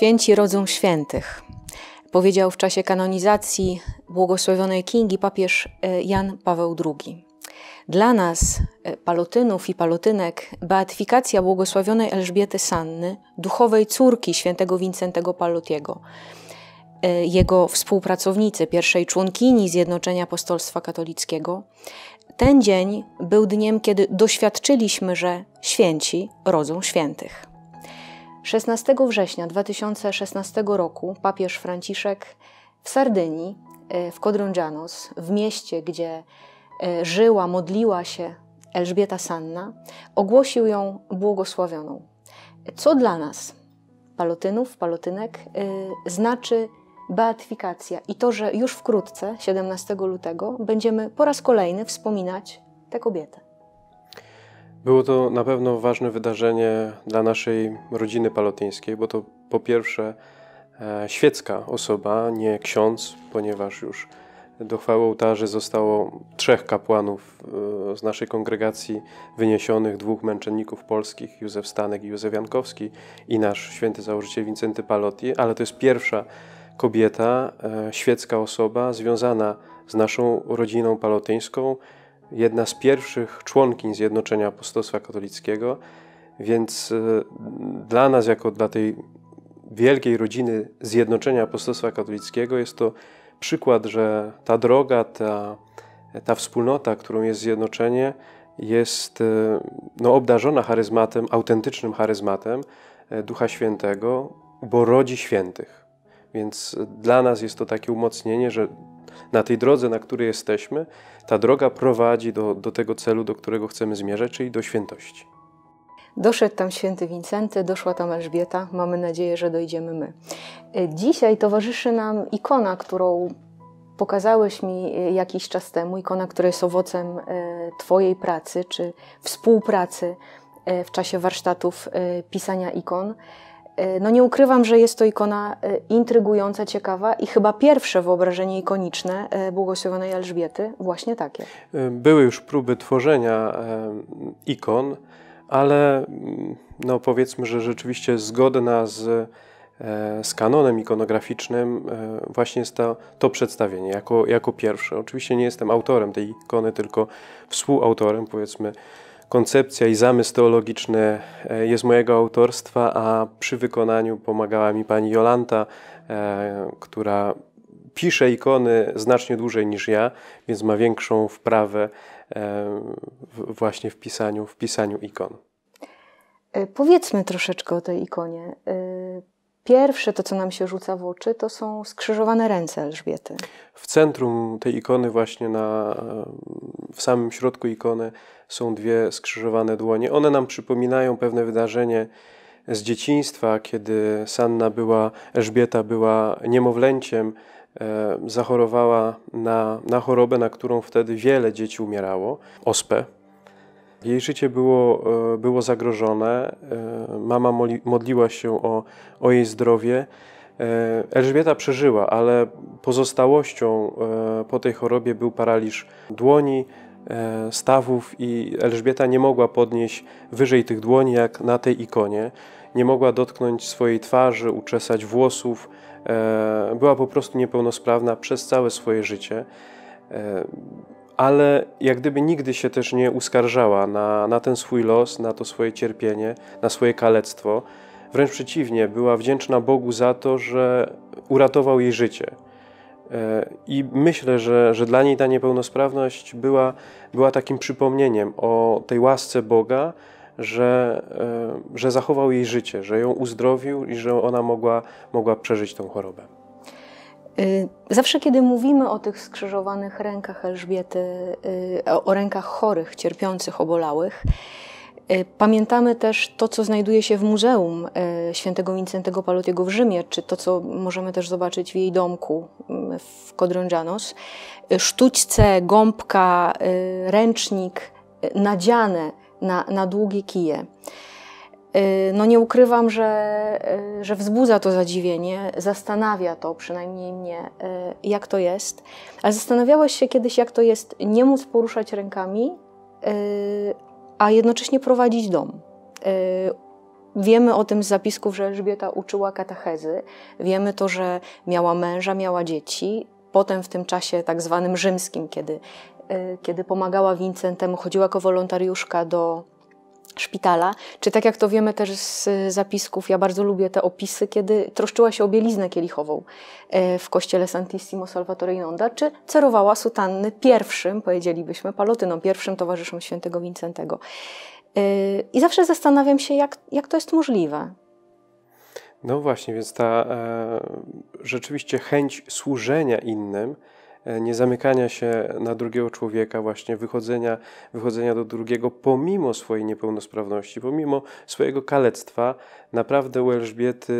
Święci rodzą świętych. Powiedział w czasie kanonizacji błogosławionej Kingi papież e, Jan Paweł II. Dla nas, e, palotynów i palotynek, beatyfikacja błogosławionej Elżbiety Sanny, duchowej córki świętego Wincentego Palotiego, e, jego współpracownicy, pierwszej członkini Zjednoczenia Apostolstwa Katolickiego, ten dzień był dniem, kiedy doświadczyliśmy, że święci rodzą świętych. 16 września 2016 roku papież Franciszek w Sardynii, e, w Kodrądżanos, w mieście, gdzie e, żyła, modliła się Elżbieta Sanna, ogłosił ją błogosławioną. Co dla nas, palotynów, palotynek, e, znaczy beatyfikacja i to, że już wkrótce, 17 lutego, będziemy po raz kolejny wspominać tę kobietę. Było to na pewno ważne wydarzenie dla naszej rodziny palotyńskiej, bo to po pierwsze e, świecka osoba, nie ksiądz, ponieważ już do chwały ołtarzy zostało trzech kapłanów e, z naszej kongregacji wyniesionych, dwóch męczenników polskich, Józef Stanek i Józef Jankowski i nasz święty założyciel Wincenty Palotti, ale to jest pierwsza kobieta, e, świecka osoba związana z naszą rodziną palotyńską, jedna z pierwszych członkiń Zjednoczenia Apostolstwa Katolickiego, więc e, dla nas, jako dla tej wielkiej rodziny Zjednoczenia Apostolstwa Katolickiego, jest to przykład, że ta droga, ta, ta wspólnota, którą jest zjednoczenie, jest e, no, obdarzona charyzmatem, autentycznym charyzmatem e, Ducha Świętego, bo rodzi świętych. Więc dla nas jest to takie umocnienie, że na tej drodze, na której jesteśmy, ta droga prowadzi do, do tego celu, do którego chcemy zmierzać, czyli do świętości. Doszedł tam święty Wincenty, doszła tam Elżbieta. Mamy nadzieję, że dojdziemy my. E, dzisiaj towarzyszy nam ikona, którą pokazałeś mi e, jakiś czas temu, ikona, która jest owocem e, Twojej pracy czy współpracy w czasie warsztatów pisania ikon. E, no nie ukrywam, że jest to ikona e, intrygująca, ciekawa i chyba pierwsze wyobrażenie ikoniczne e, błogosławionej Elżbiety właśnie takie. Były już próby tworzenia ikon, ale mm, no powiedzmy, że rzeczywiście zgodna z, z kanonem ikonograficznym właśnie jest to, to przedstawienie jako, jako pierwsze. Oczywiście nie jestem autorem tej ikony, tylko współautorem powiedzmy koncepcja i zamysł teologiczny e, jest mojego autorstwa, a przy wykonaniu pomagała mi pani Jolanta, e, która pisze ikony znacznie dłużej niż ja, więc ma większą wprawę e, właśnie w pisaniu, w pisaniu ikon. Powiedzmy troszeczkę o tej ikonie. Pierwsze to, co nam się rzuca w oczy, to są skrzyżowane ręce Elżbiety. W centrum tej ikony, właśnie na, w samym środku ikony są dwie skrzyżowane dłonie. One nam przypominają pewne wydarzenie z dzieciństwa, kiedy Sanna była, Elżbieta była niemowlęciem, e, zachorowała na, na chorobę, na którą wtedy wiele dzieci umierało, ospę. Jej życie było, e, było zagrożone, e, mama modliła się o, o jej zdrowie. E, Elżbieta przeżyła, ale pozostałością e, po tej chorobie był paraliż dłoni, e, stawów i Elżbieta nie mogła podnieść wyżej tych dłoni jak na tej ikonie. Nie mogła dotknąć swojej twarzy, uczesać włosów. Była po prostu niepełnosprawna przez całe swoje życie. Ale jak gdyby nigdy się też nie uskarżała na, na ten swój los, na to swoje cierpienie, na swoje kalectwo. Wręcz przeciwnie, była wdzięczna Bogu za to, że uratował jej życie. E, I myślę, że, że dla niej ta niepełnosprawność była, była takim przypomnieniem o tej łasce Boga, że, e, że zachował jej życie, że ją uzdrowił i że ona mogła, mogła przeżyć tą chorobę. Y, zawsze, kiedy mówimy o tych skrzyżowanych rękach Elżbiety, y, o rękach chorych, cierpiących, obolałych, Y, pamiętamy też to, co znajduje się w Muzeum y, Świętego Wincentego Palutiego w Rzymie, czy to, co możemy też zobaczyć w jej domku y, w Kodrążanos. Sztućce, gąbka, ręcznik nadziane na, na długie kije. No nie ukrywam, że, że wzbudza to zadziwienie, zastanawia to przynajmniej mnie, jak to jest. Ale zastanawiałeś się kiedyś, jak to jest nie móc poruszać rękami, a jednocześnie prowadzić dom. Y, wiemy o tym z zapisków, że Elżbieta uczyła katechezy. Wiemy to, że miała męża, miała dzieci. Potem w tym czasie tak zwanym rzymskim, kiedy, y, kiedy pomagała Wincentem, chodziła jako wolontariuszka do szpitala, czy tak jak to wiemy też z y, zapisków, ja bardzo lubię te opisy, kiedy troszczyła się o bieliznę kielichową y, w kościele Santissimo Salvatore Inonda, czy cerowała sutanny pierwszym, powiedzielibyśmy, palotyną, pierwszym towarzyszom świętego Wincentego. Y, I zawsze zastanawiam się, jak, jak to jest możliwe. No właśnie, więc ta e, rzeczywiście chęć służenia innym, E, nie zamykania się na drugiego człowieka, właśnie wychodzenia, wychodzenia do drugiego pomimo swojej niepełnosprawności, pomimo swojego kalectwa. Naprawdę u Elżbiety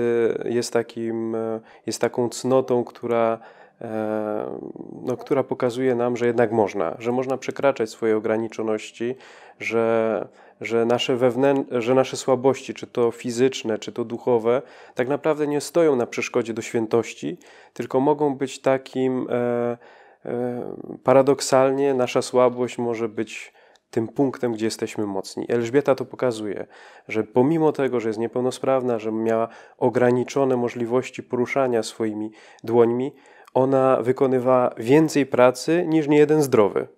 jest, takim, e, jest taką cnotą, która E, no, która pokazuje nam, że jednak można, że można przekraczać swoje ograniczoności, że, że, nasze wewnę- że nasze słabości, czy to fizyczne, czy to duchowe, tak naprawdę nie stoją na przeszkodzie do świętości, tylko mogą być takim e, e, paradoksalnie nasza słabość może być tym punktem, gdzie jesteśmy mocni. Elżbieta to pokazuje, że pomimo tego, że jest niepełnosprawna, że miała ograniczone możliwości poruszania swoimi dłońmi, ona wykonywa więcej pracy niż niejeden zdrowy.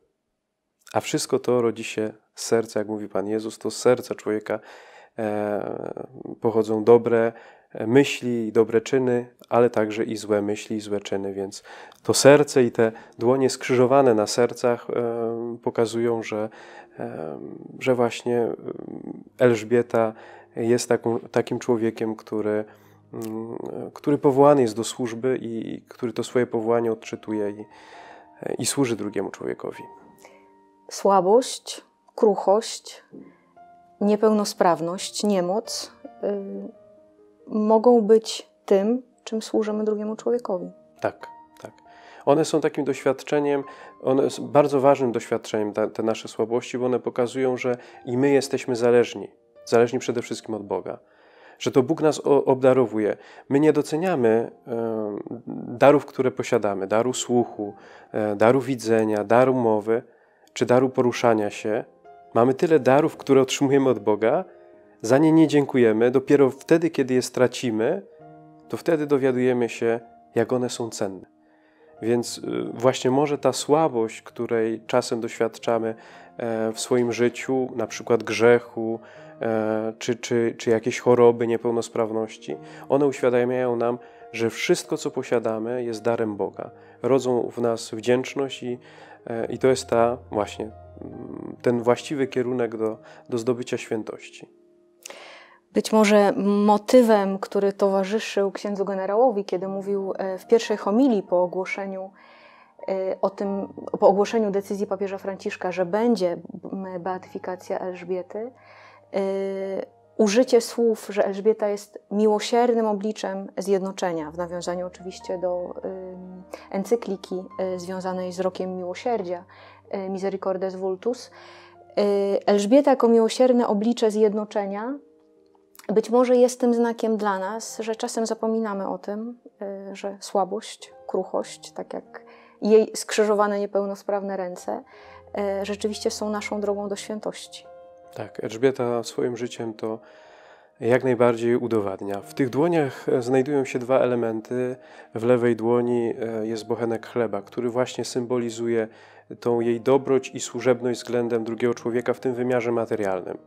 A wszystko to rodzi się z serca, jak mówi Pan Jezus, to z serca człowieka e, pochodzą dobre e, myśli, dobre czyny, ale także i złe myśli, i złe czyny. Więc to serce i te dłonie skrzyżowane na sercach e, pokazują, że, że właśnie Elżbieta jest taką, takim człowiekiem, który Mm, który powołany jest do służby i który to swoje powołanie odczytuje i, i służy drugiemu człowiekowi. Słabość, kruchość, niepełnosprawność, niemoc yy, mogą być tym, czym służymy drugiemu człowiekowi. Tak, tak. One są takim doświadczeniem, one są bardzo ważnym doświadczeniem, te, te nasze słabości, bo one pokazują, że i my jesteśmy zależni. Zależni przede wszystkim od Boga że to Bóg nas obdarowuje. My nie doceniamy e, darów, które posiadamy, daru słuchu, e, daru widzenia, daru mowy czy daru poruszania się. Mamy tyle darów, które otrzymujemy od Boga, za nie nie dziękujemy, dopiero wtedy, kiedy je stracimy, to wtedy dowiadujemy się, jak one są cenne. Więc e, właśnie może ta słabość, której czasem doświadczamy w swoim życiu, na przykład grzechu, E, czy, czy, czy jakieś choroby, niepełnosprawności. One uświadamiają nam, że wszystko, co posiadamy, jest darem Boga. Rodzą w nas wdzięczność i, e, i to jest ta właśnie mm, ten właściwy kierunek do, do zdobycia świętości. Być może motywem, który towarzyszył księdzu generałowi, kiedy mówił e, w pierwszej homilii po ogłoszeniu o tym, po ogłoszeniu decyzji papieża Franciszka, że będzie beatyfikacja Elżbiety, Y, użycie słów, że Elżbieta jest miłosiernym obliczem zjednoczenia, w nawiązaniu oczywiście do encykliki y, związanej z rokiem miłosierdzia, y, Misericordes Vultus. Elżbieta jako miłosierne oblicze zjednoczenia być może jest tym znakiem dla nas, że czasem zapominamy o tym, że słabość, kruchość, tak jak jej skrzyżowane niepełnosprawne ręce, rzeczywiście są naszą drogą do świętości. Tak, Elżbieta swoim życiem to jak najbardziej udowadnia. W tych dłoniach e, znajdują się dwa elementy. W lewej dłoni e, jest bochenek chleba, który właśnie symbolizuje tą jej dobroć i służebność względem drugiego człowieka w tym wymiarze materialnym.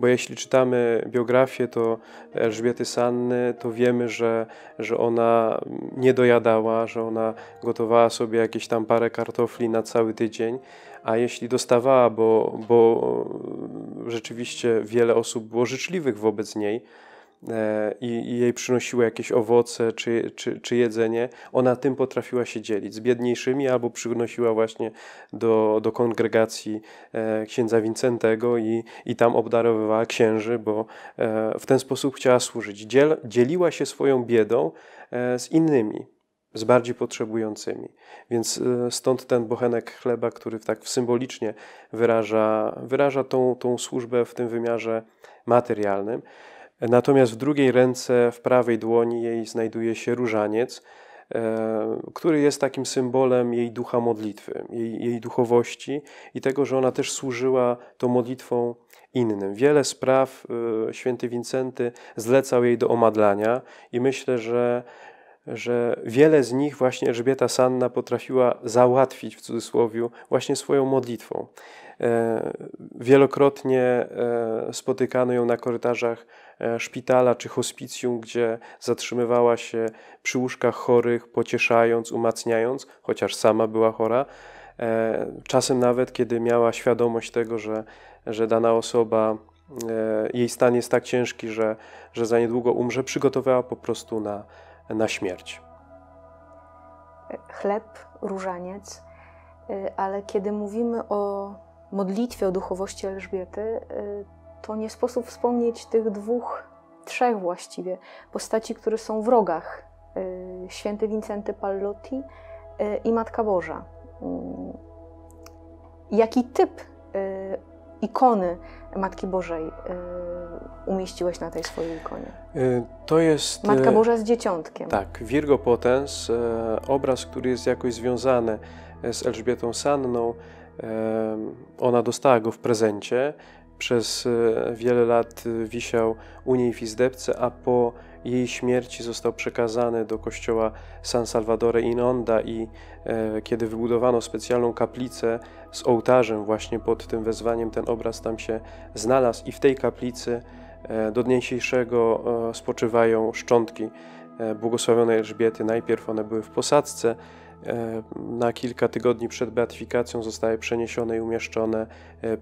Bo jeśli czytamy biografię to Elżbiety Sanny, to wiemy, że, że ona nie dojadała, że ona gotowała sobie jakieś tam parę kartofli na cały tydzień, a jeśli dostawała, bo, bo rzeczywiście wiele osób było życzliwych wobec niej, E, i, jej przynosiły jakieś owoce czy, czy, czy, jedzenie, ona tym potrafiła się dzielić z biedniejszymi albo przynosiła właśnie do, do kongregacji e, księdza Wincentego i, i tam obdarowywała księży, bo e, w ten sposób chciała służyć. Dziel, dzieliła się swoją biedą z innymi, z bardziej potrzebującymi. Więc stąd ten bochenek chleba, który tak symbolicznie wyraża, wyraża tą, tą służbę w tym wymiarze materialnym. Natomiast w drugiej ręce, w prawej dłoni jej znajduje się różaniec, e, który jest takim symbolem jej ducha modlitwy, jej, jej duchowości i tego, że ona też służyła tą modlitwą innym. Wiele spraw e, święty Wincenty zlecał jej do omadlania i myślę, że że wiele z nich właśnie Elżbieta Sanna potrafiła załatwić w cudzysłowie właśnie swoją modlitwą. E, wielokrotnie spotykano ją na korytarzach E, szpitala czy hospicjum, gdzie zatrzymywała się przy łóżkach chorych, pocieszając, umacniając, chociaż sama była chora. E, czasem nawet, kiedy miała świadomość tego, że, że dana osoba, e, jej stan jest tak ciężki, że, że za niedługo umrze, przygotowała po prostu na, na śmierć. Chleb, różaniec, ale kiedy mówimy o modlitwie o duchowości Elżbiety, to nie sposób wspomnieć tych dwóch, trzech właściwie postaci, które są w rogach. Y, święty Wincenty Pallotti y, i Matka Boża. Y, jaki typ ikony Matki Bożej umieściłeś na tej swojej ikonie? To jest. Matka Boża z dzieciątkiem. Tak, Virgo Potens, obraz, który jest jakoś związany z Elżbietą Sanną. Ona dostała go w prezencie. Przez e, wiele lat e, wisiał u niej w izdebce, a po jej śmierci został przekazany do kościoła San Salvadore in Onda i e, kiedy wybudowano specjalną kaplicę z ołtarzem właśnie pod tym wezwaniem, ten obraz tam się znalazł i w tej kaplicy e, do dnia dzisiejszego e, spoczywają szczątki e, błogosławionej Elżbiety. Najpierw one były w posadzce, na kilka tygodni przed beatyfikacją zostały przeniesione i umieszczone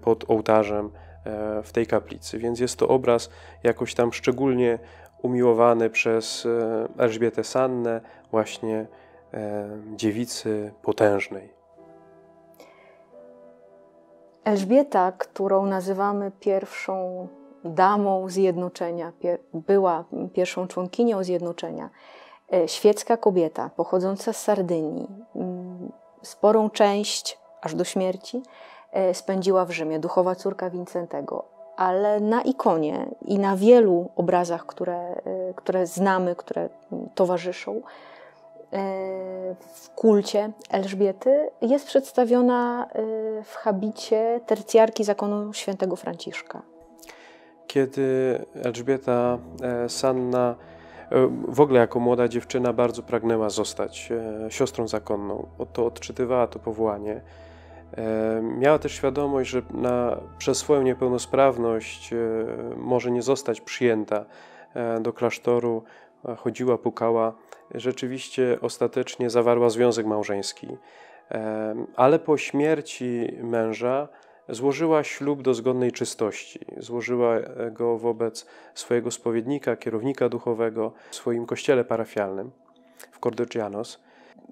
pod ołtarzem w tej kaplicy. Więc jest to obraz jakoś tam szczególnie umiłowany przez e, Elżbietę Sannę, właśnie e, dziewicy potężnej. Elżbieta, którą nazywamy pierwszą damą zjednoczenia, była pierwszą członkinią zjednoczenia, e, świecka kobieta pochodząca z Sardynii, mm, sporą część, aż do śmierci, E, spędziła w Rzymie, duchowa córka Wincentego. Ale na ikonie i na wielu obrazach, które, e, które znamy, które towarzyszą e, w kulcie Elżbiety, jest przedstawiona w habicie tercjarki zakonu świętego Franciszka. Kiedy Elżbieta Sanna w ogóle jako młoda dziewczyna bardzo pragnęła zostać siostrą zakonną. To odczytywała to powołanie. E, miała też świadomość, że na, przez swoją niepełnosprawność e, może nie zostać przyjęta e, do klasztoru. Chodziła, pukała. Rzeczywiście ostatecznie zawarła związek małżeński. Ale po śmierci męża złożyła ślub do zgodnej czystości. Złożyła go wobec swojego spowiednika, kierownika duchowego w swoim kościele parafialnym w Cordocianos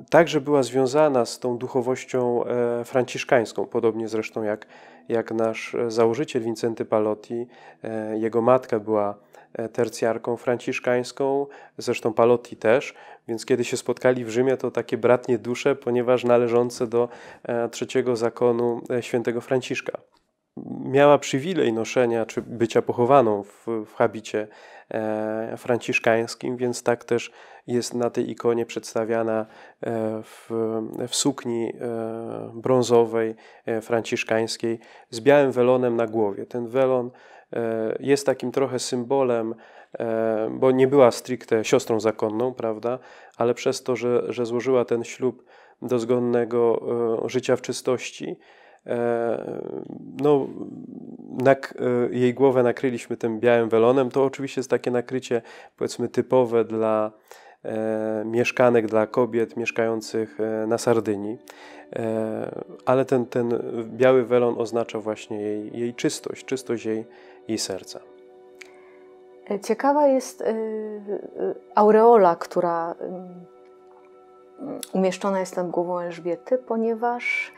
także była związana z tą duchowością e, franciszkańską, podobnie zresztą jak, jak nasz e, założyciel Vincenty Palotti. E, jego matka była tercjarką franciszkańską, zresztą Palotti też, więc kiedy się spotkali w Rzymie, to takie bratnie dusze, ponieważ należące do trzeciego zakonu świętego Franciszka miała przywilej noszenia czy bycia pochowaną w, w habicie e, franciszkańskim, więc tak też jest na tej ikonie przedstawiana e, w, w sukni e, brązowej e, franciszkańskiej z białym welonem na głowie. Ten welon jest takim trochę symbolem, bo nie była stricte siostrą zakonną, prawda, ale przez to, że, że złożyła ten ślub do zgonnego życia w czystości, E, no, e, jej głowę nakryliśmy tym białym welonem. To oczywiście jest takie nakrycie, powiedzmy, typowe dla e, mieszkanek, dla kobiet mieszkających na Sardynii. ale ten, ten biały welon oznacza właśnie jej, jej czystość, czystość jej, jej serca. Ciekawa jest aureola, która mm, umieszczona jest nad głową Elżbiety, ponieważ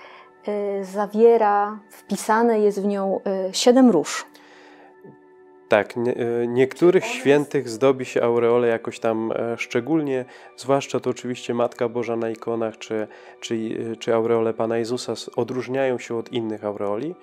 Y, zawiera, wpisane jest w nią y, siedem róż. Tak, nie, y, niektórych świętych zdobi się aureole jakoś tam e, szczególnie, zwłaszcza to oczywiście Matka Boża na ikonach, czy, czy, czy aureole Pana Jezusa odróżniają się od innych aureoli.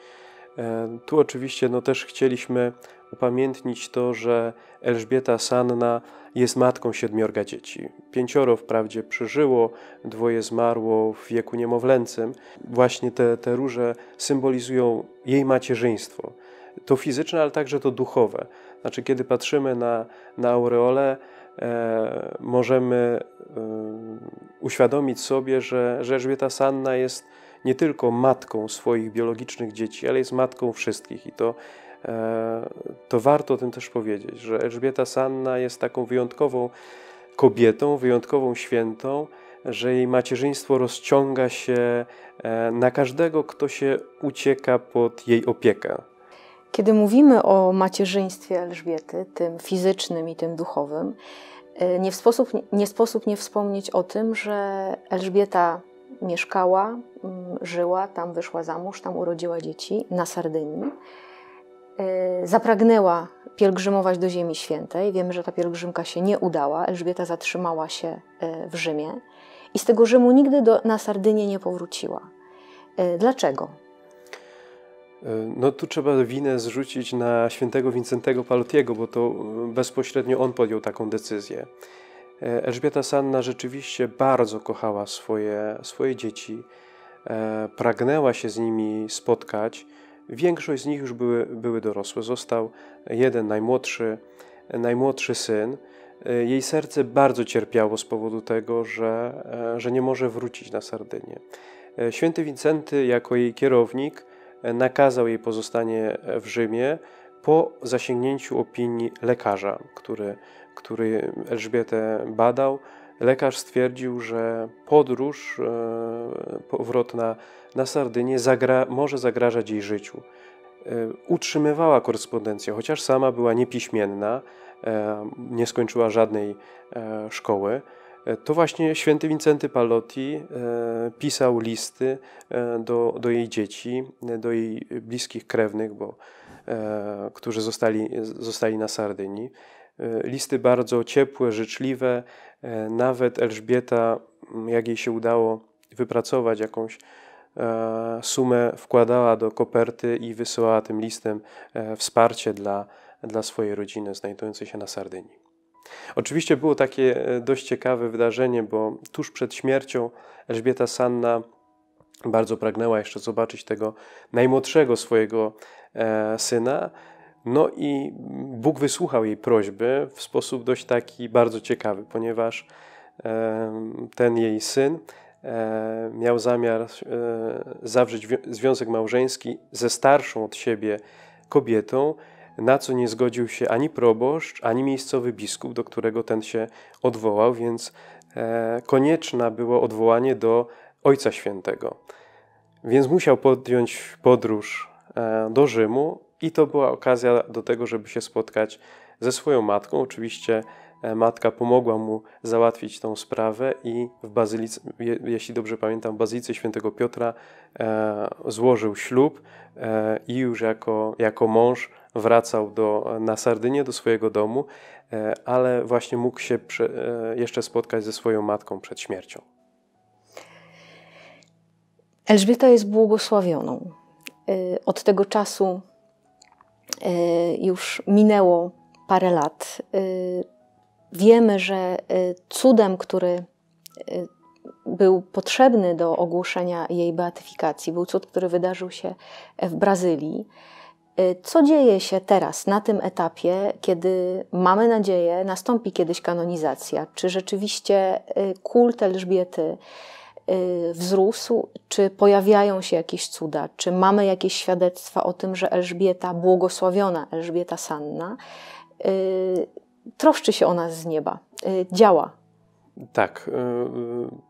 E, tu oczywiście no, też chcieliśmy upamiętnić to, że Elżbieta Sanna jest matką siedmiorga dzieci. Pięcioro wprawdzie przeżyło, dwoje zmarło w wieku niemowlęcym. Właśnie te, te róże symbolizują jej macierzyństwo. To fizyczne, ale także to duchowe. Znaczy, kiedy patrzymy na, na aureole. E, możemy e, uświadomić sobie, że, że Elżbieta Sanna jest nie tylko matką swoich biologicznych dzieci, ale jest matką wszystkich. I to, e, to warto o tym też powiedzieć, że Elżbieta Sanna jest taką wyjątkową kobietą, wyjątkową świętą, że jej macierzyństwo rozciąga się na każdego, kto się ucieka pod jej opiekę. Kiedy mówimy o macierzyństwie Elżbiety, tym fizycznym i tym duchowym, e, nie sposób nie, sposób nie wspomnieć o tym, że Elżbieta mieszkała, mm, żyła, tam wyszła za mąż, tam urodziła dzieci na Sardynii. E, zapragnęła pielgrzymować do Ziemi Świętej. Wiemy, że ta pielgrzymka się nie udała. Elżbieta zatrzymała się e, w Rzymie i z tego Rzymu nigdy do, na Sardynię nie powróciła. Dlaczego? No tu trzeba winę zrzucić na świętego Wincentego Palotiego, bo to e, bezpośrednio on podjął taką decyzję. E, Elżbieta Sanna rzeczywiście bardzo kochała swoje, swoje dzieci, e, pragnęła się z nimi spotkać. Większość z nich już były, były dorosłe. Został jeden najmłodszy, najmłodszy syn. Jej serce bardzo cierpiało z powodu tego, że, że nie może wrócić na Sardynię. Święty Wincenty, jako jej kierownik, nakazał jej pozostanie w Rzymie po zasięgnięciu opinii lekarza, który, który Elżbietę badał. Lekarz stwierdził, że podróż e, powrót na Sardynię zagra może zagrażać jej życiu. E, utrzymywała korespondencję, chociaż sama była niepiśmienna, e, nie skończyła żadnej szkoły E, to właśnie święty Wincenty Palotti e, pisał listy e, do, do jej dzieci, do jej bliskich krewnych, bo, którzy zostali, zostali na Sardynii. Listy bardzo ciepłe, życzliwe. Nawet Elżbieta, jak jej się udało wypracować jakąś sumę, wkładała do koperty i wysyłała tym listem wsparcie dla, dla swojej rodziny znajdującej się na Sardynii. Oczywiście było takie e, dość ciekawe wydarzenie, bo tuż przed śmiercią Elżbieta Sanna bardzo pragnęła jeszcze zobaczyć tego najmłodszego swojego e, syna. No i Bóg wysłuchał jej prośby w sposób dość taki bardzo ciekawy, ponieważ e, ten jej syn miał zamiar zawrzeć związek małżeński ze starszą od siebie kobietą, na co nie zgodził się ani proboszcz, ani miejscowy biskup, do którego ten się odwołał, więc e, konieczne było odwołanie do Ojca Świętego. Więc musiał podjąć podróż e, do Rzymu i to była okazja do tego, żeby się spotkać ze swoją matką. Oczywiście E, matka pomogła mu załatwić tą sprawę i w Bazylice, jeśli dobrze pamiętam, w Bazylice Świętego Piotra e, złożył ślub e, i już jako, jako mąż wracał do, na Sardynię, do swojego domu, ale właśnie mógł się jeszcze spotkać ze swoją matką przed śmiercią. Elżbieta jest błogosławioną. Od tego czasu już minęło parę lat wiemy, że y, cudem, który y, był potrzebny do ogłoszenia jej beatyfikacji, był cud, który wydarzył się w Brazylii. Y, co dzieje się teraz, na tym etapie, kiedy mamy nadzieję, nastąpi kiedyś kanonizacja? Czy rzeczywiście kult Elżbiety wzrósł? Czy pojawiają się jakieś cuda? Czy mamy jakieś świadectwa o tym, że Elżbieta, błogosławiona Elżbieta Sanna, troszczy się o nas z nieba, y, działa. Tak. Y, y,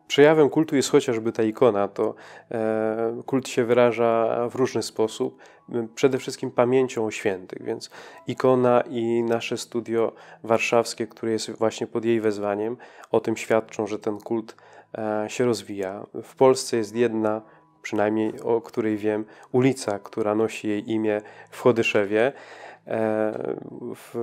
przejawem kultu jest chociażby ta ikona. To e, kult się wyraża w różny sposób, przede wszystkim pamięcią o świętych, więc ikona i nasze studio warszawskie, które jest właśnie pod jej wezwaniem, o tym świadczą, że ten kult e, się rozwija. W Polsce jest jedna przynajmniej o której wiem, ulica, która nosi jej imię w Chodyszewie. E, w,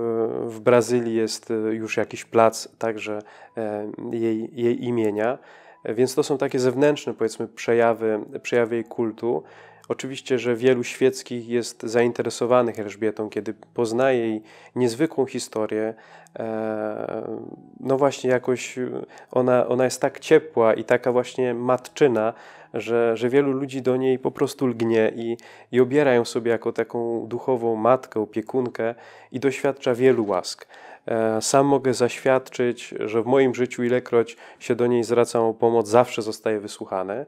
w Brazylii jest e, już jakiś plac także e, jej, jej imienia. Więc to są takie zewnętrzne, powiedzmy, przejawy, przejawy jej kultu. Oczywiście, że wielu świeckich jest zainteresowanych Elżbietą, kiedy poznaje jej niezwykłą historię. E, no właśnie, jakoś e, ona, ona jest tak ciepła i taka właśnie matczyna, że, że wielu ludzi do niej po prostu lgnie i, i obierają sobie jako taką duchową matkę, opiekunkę i doświadcza wielu łask. E, sam mogę zaświadczyć, że w moim życiu, ilekroć się do niej zwracam o pomoc, zawsze zostaje wysłuchane.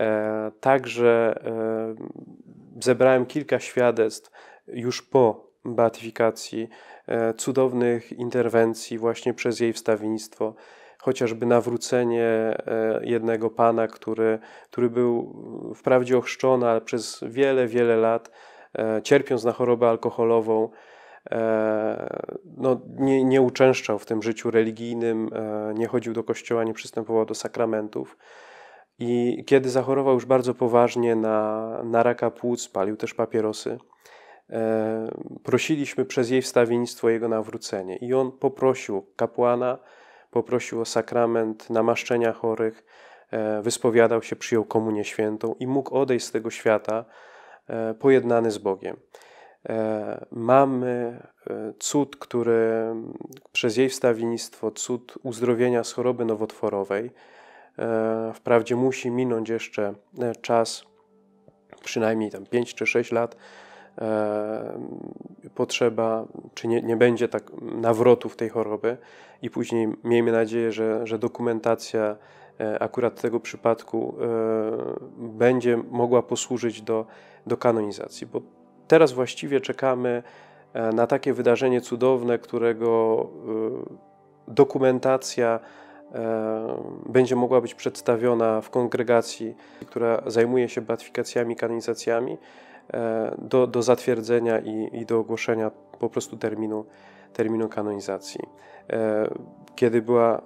E, także e, zebrałem kilka świadectw już po beatyfikacji e, cudownych interwencji właśnie przez jej wstawiennictwo chociażby nawrócenie jednego pana, który, który był wprawdzie ochrzczony, ale przez wiele, wiele lat, cierpiąc na chorobę alkoholową, no, nie, nie uczęszczał w tym życiu religijnym, nie chodził do kościoła, nie przystępował do sakramentów. I kiedy zachorował już bardzo poważnie na, na raka płuc, palił też papierosy, e, prosiliśmy przez jej wstawiennictwo jego nawrócenie. I on poprosił kapłana, poprosił o sakrament namaszczenia chorych, e, wyspowiadał się, przyjął komunię świętą i mógł odejść z tego świata e, pojednany z Bogiem. E, mamy e, cud, który przez jej wstawiennictwo, cud uzdrowienia z choroby nowotworowej, E, wprawdzie musi minąć jeszcze e, czas, przynajmniej tam 5 czy 6 lat, e, potrzeba, czy nie, nie będzie tak nawrotów tej choroby i później miejmy nadzieję, że, że dokumentacja akurat tego przypadku będzie mogła posłużyć do, do kanonizacji, bo teraz właściwie czekamy na takie wydarzenie cudowne, którego dokumentacja E, będzie mogła być przedstawiona w kongregacji, która zajmuje się beatyfikacjami, kanonizacjami, e, do, do zatwierdzenia i, i do ogłoszenia po prostu terminu, terminu kanonizacji. E, kiedy była,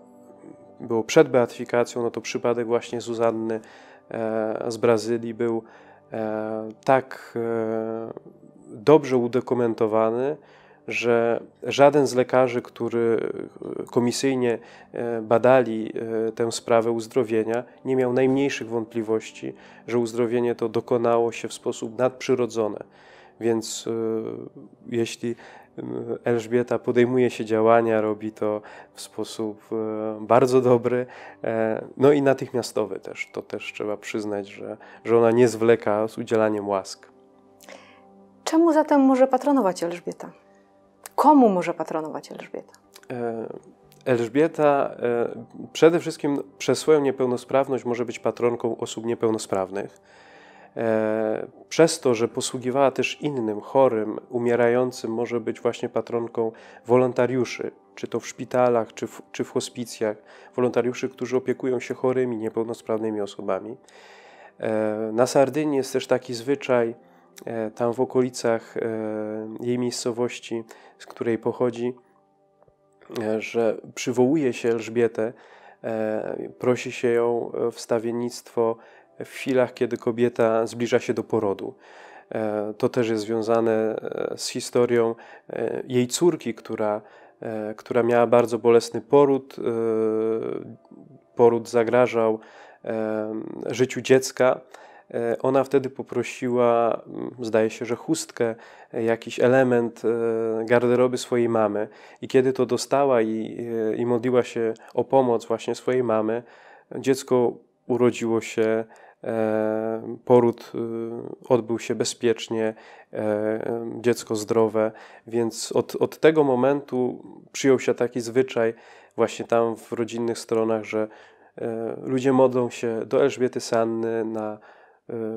było przed beatyfikacją, no to przypadek właśnie Zuzanny z Brazylii był tak dobrze udokumentowany, że żaden z lekarzy, który e, komisyjnie e, badali e, tę sprawę uzdrowienia, nie miał najmniejszych wątpliwości, że uzdrowienie to dokonało się w sposób nadprzyrodzony. Więc jeśli Elżbieta podejmuje się działania, robi to w sposób bardzo dobry, no i natychmiastowy też. To też trzeba przyznać, że, że ona nie zwleka z udzielaniem łask. Czemu zatem może patronować Elżbieta? Komu może patronować Elżbieta? E, Elżbieta e, przede wszystkim przez swoją niepełnosprawność może być patronką osób niepełnosprawnych. E, przez to, że posługiwała też innym, chorym, umierającym, może być właśnie patronką wolontariuszy, czy to w szpitalach, czy w, czy w hospicjach, wolontariuszy, którzy opiekują się chorymi, niepełnosprawnymi osobami. Na Sardynii jest też taki zwyczaj, E, tam w okolicach e, jej miejscowości, z której pochodzi, e, że przywołuje się Elżbietę, prosi się ją w stawiennictwo w chwilach, kiedy kobieta zbliża się do porodu. To też jest związane z historią jej córki, która, która miała bardzo bolesny poród. Poród zagrażał życiu dziecka E, ona wtedy poprosiła, mm, zdaje się, że chustkę, e, jakiś element e, garderoby swojej mamy. I kiedy to dostała i, i modliła się o pomoc właśnie swojej mamy, dziecko urodziło się poród odbył się bezpiecznie, dziecko zdrowe, więc od, od tego momentu przyjął się taki zwyczaj właśnie tam w rodzinnych stronach, że ludzie modlą się do Elżbiety Sanny na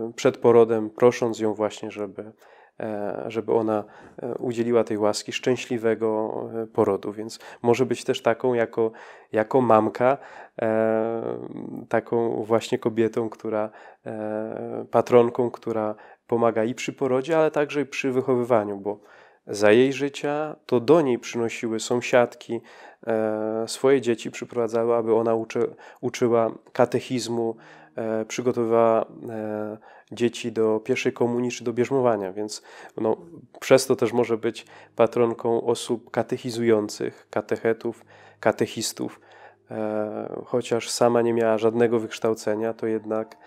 Y, przed porodem, prosząc ją właśnie, żeby, e, żeby ona e, udzieliła tej łaski szczęśliwego e, porodu. Więc może być też taką jako, jako mamka, taką właśnie kobietą, która, patronką, która pomaga i przy porodzie, ale także i przy wychowywaniu, bo za jej życia to do niej przynosiły sąsiadki, E, swoje dzieci przyprowadzały, aby ona uczy, uczyła katechizmu, e, przygotowywała e, dzieci do pierwszej komunii czy do bierzmowania, więc no, przez to też może być patronką osób katechizujących, katechetów, katechistów. Chociaż sama nie miała żadnego wykształcenia, to jednak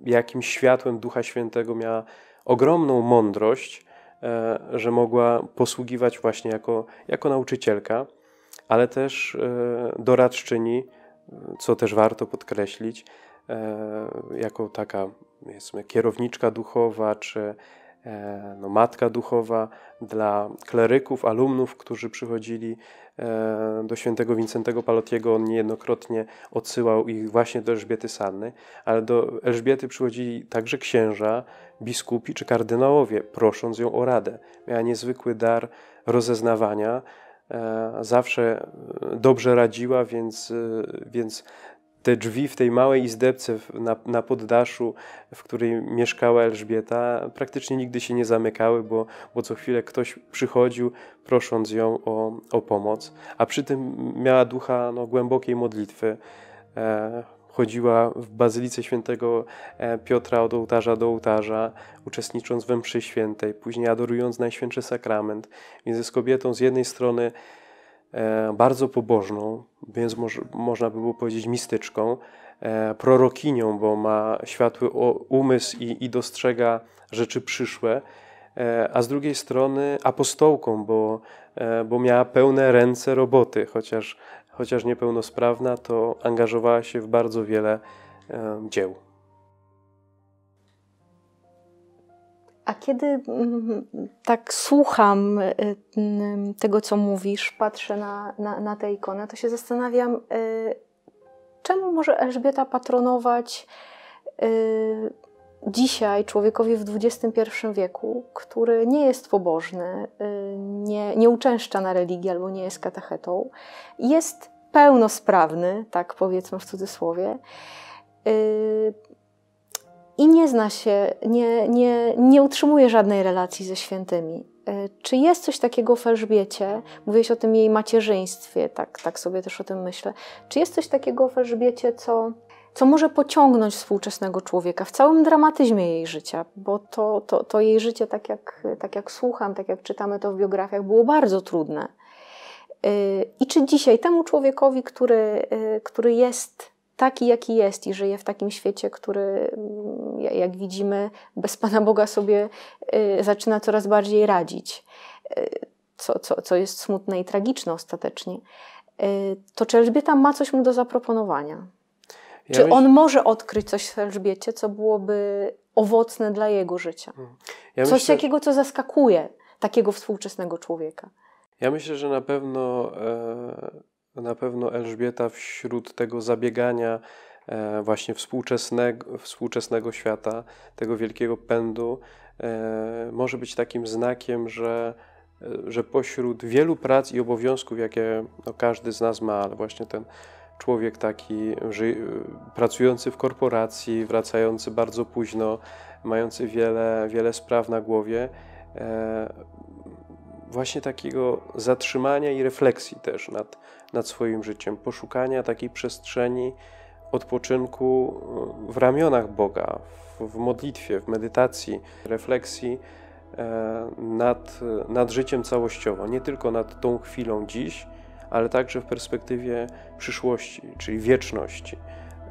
jakimś światłem Ducha Świętego miała ogromną mądrość E, że mogła posługiwać właśnie jako, jako nauczycielka, ale też e, doradczyni, co też warto podkreślić, e, jako taka kierowniczka duchowa czy E, no, matka duchowa, dla kleryków, alumnów, którzy przychodzili e, do świętego Wincentego Palotiego. On niejednokrotnie odsyłał ich właśnie do Elżbiety Sanny, ale do Elżbiety przychodzili także księża, biskupi czy kardynałowie, prosząc ją o radę. Miała niezwykły dar rozeznawania, e, zawsze dobrze radziła, więc, więc te drzwi w tej małej izdebce na, na poddaszu, w której mieszkała Elżbieta, praktycznie nigdy się nie zamykały, bo, bo co chwilę ktoś przychodził, prosząc ją o, o pomoc. A przy tym miała ducha no, głębokiej modlitwy. E, chodziła w bazylice świętego e, Piotra od ołtarza do ołtarza, uczestnicząc we mszy świętej, później adorując Najświętszy Sakrament. Więc z kobietą z jednej strony E, bardzo pobożną, więc moż, można by było powiedzieć mistyczką, e, prorokinią, bo ma światły umysł i, i dostrzega rzeczy przyszłe, e, a z drugiej strony apostołką, bo, bo miała pełne ręce roboty, chociaż, chociaż niepełnosprawna, to angażowała się w bardzo wiele dzieł. A kiedy mm, tak słucham y, mm, tego, co mówisz, patrzę na, na, na tę ikonę, to się zastanawiam, y, czemu może Elżbieta patronować y, dzisiaj człowiekowi w XXI wieku, który nie jest pobożny, nie, nie uczęszcza na religię albo nie jest katechetą, jest pełnosprawny, tak powiedzmy w cudzysłowie, i nie zna się, nie, nie, nie utrzymuje żadnej relacji ze świętymi. E, czy jest coś takiego w Elżbiecie? Mówiłeś o tym jej macierzyństwie, tak, tak sobie też o tym myślę. Czy jest coś takiego w Elżbiecie, co, co może pociągnąć współczesnego człowieka w całym dramatyzmie jej życia? Bo to, to, to jej życie, tak jak, tak jak słucham, tak jak czytamy to w biografiach, było bardzo trudne. E, I czy dzisiaj temu człowiekowi, który, e, który jest taki, jaki jest i żyje w takim świecie, który, mm, jak widzimy, bez Pana Boga sobie y, zaczyna coraz bardziej radzić, y, co, co, co jest smutne i tragiczne ostatecznie, y, to czy Elżbieta ma coś mu do zaproponowania? Ja czy myśl... on może odkryć coś w Elżbiecie, co byłoby owocne dla jego życia? Hmm. Ja coś myślę... takiego, co zaskakuje takiego współczesnego człowieka. Ja myślę, że na pewno e, na pewno Elżbieta wśród tego zabiegania e, właśnie współczesnego, współczesnego świata, tego wielkiego pędu, e, może być takim znakiem, że, e, że pośród wielu prac i obowiązków, jakie no, każdy z nas ma, ale właśnie ten człowiek taki ży, pracujący w korporacji, wracający bardzo późno, mający wiele, wiele spraw na głowie, właśnie takiego zatrzymania i refleksji też nad, nad swoim życiem, poszukania takiej przestrzeni odpoczynku e, w ramionach Boga, w, modlitwie, w medytacji, refleksji e, nad, nad życiem całościowo, nie tylko nad tą chwilą dziś, ale także w perspektywie przyszłości, czyli wieczności.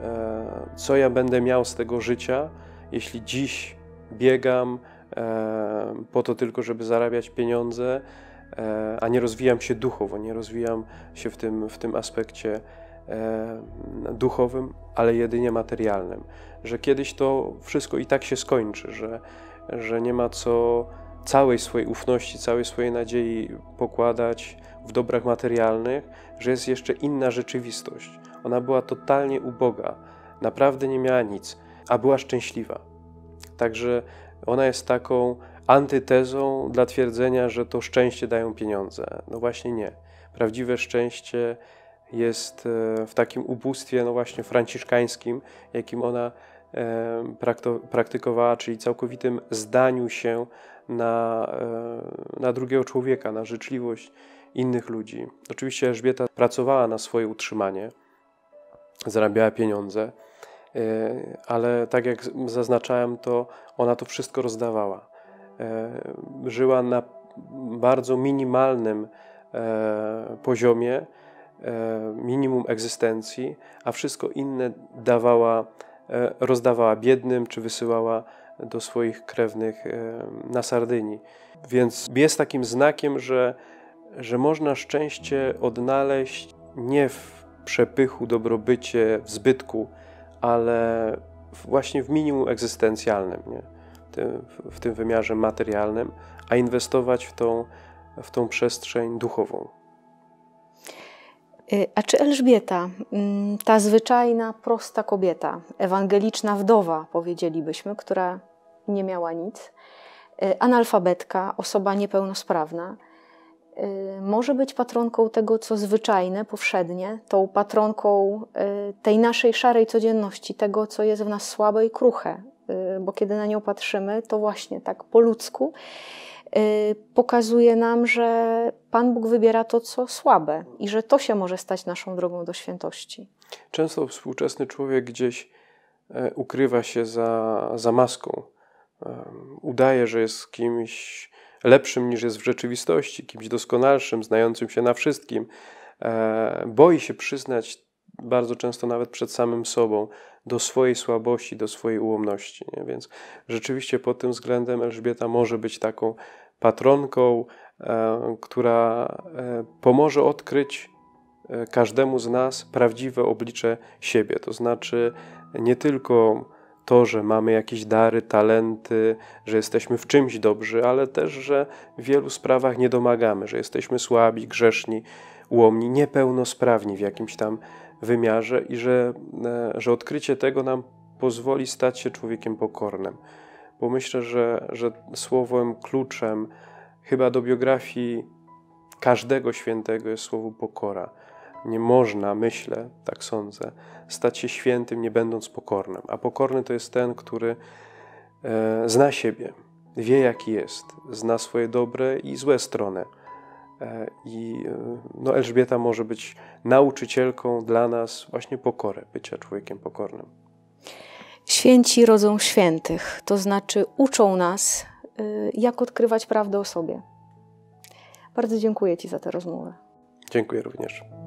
E, co ja będę miał z tego życia, jeśli dziś biegam po to tylko, żeby zarabiać pieniądze, E, a nie rozwijam się duchowo, nie rozwijam się w tym, w tym aspekcie e, duchowym, ale jedynie materialnym. Że kiedyś to wszystko i tak się skończy, że, że nie ma co całej swojej ufności, całej swojej nadziei pokładać w dobrach materialnych, że jest jeszcze inna rzeczywistość. Ona była totalnie uboga, naprawdę nie miała nic, a była szczęśliwa. Także ona jest taką antytezą dla twierdzenia, że to szczęście dają pieniądze. No właśnie nie. Prawdziwe szczęście jest e, w takim ubóstwie, no właśnie franciszkańskim, jakim ona e, praktykowała, czyli całkowitym zdaniu się na, e, na drugiego człowieka, na życzliwość innych ludzi. Oczywiście Elżbieta pracowała na swoje utrzymanie, zarabiała pieniądze, ale tak jak zaznaczałem, to ona to wszystko rozdawała. E, żyła na bardzo minimalnym e, poziomie, e, minimum egzystencji, a wszystko inne dawała, rozdawała biednym czy wysyłała do swoich krewnych na Sardynii. Więc jest takim znakiem, że, że można szczęście odnaleźć nie w przepychu, dobrobycie, w zbytku, ale właśnie w minimum egzystencjalnym. Nie? tym, w tym wymiarze materialnym, a inwestować w tą, w tą przestrzeń duchową. Y, a czy Elżbieta, mm, ta zwyczajna, prosta kobieta, ewangeliczna wdowa, powiedzielibyśmy, która nie miała nic, y, analfabetka, osoba niepełnosprawna, y, może być patronką tego, co zwyczajne, powszednie, tą patronką tej naszej szarej codzienności, tego, co jest w nas słabe i kruche, bo kiedy na nią patrzymy, to właśnie tak po ludzku y, pokazuje nam, że Pan Bóg wybiera to, co słabe i że to się może stać naszą drogą do świętości. Często współczesny człowiek gdzieś e, ukrywa się za, za maską. E, udaje, że jest kimś lepszym niż jest w rzeczywistości, kimś doskonalszym, znającym się na wszystkim. E, boi się przyznać bardzo często nawet przed samym sobą, do swojej słabości, do swojej ułomności. Nie? Więc rzeczywiście pod tym względem Elżbieta może być taką patronką, e, która e, pomoże odkryć e, każdemu z nas prawdziwe oblicze siebie. To znaczy nie tylko to, że mamy jakieś dary, talenty, że jesteśmy w czymś dobrzy, ale też, że w wielu sprawach nie domagamy, że jesteśmy słabi, grzeszni, ułomni, niepełnosprawni w jakimś tam wymiarze i że, e, że odkrycie tego nam pozwoli stać się człowiekiem pokornym. Bo myślę, że, że słowem kluczem chyba do biografii każdego świętego jest słowo pokora. Nie można, myślę, tak sądzę, stać się świętym nie będąc pokornym. A pokorny to jest ten, który e, zna siebie, wie jaki jest, zna swoje dobre i złe strony E, I e, no, Elżbieta może być nauczycielką dla nas właśnie pokory, bycia człowiekiem pokornym. Święci rodzą świętych, to znaczy uczą nas, e, jak odkrywać prawdę o sobie. Bardzo dziękuję Ci za tę rozmowę. Dziękuję również.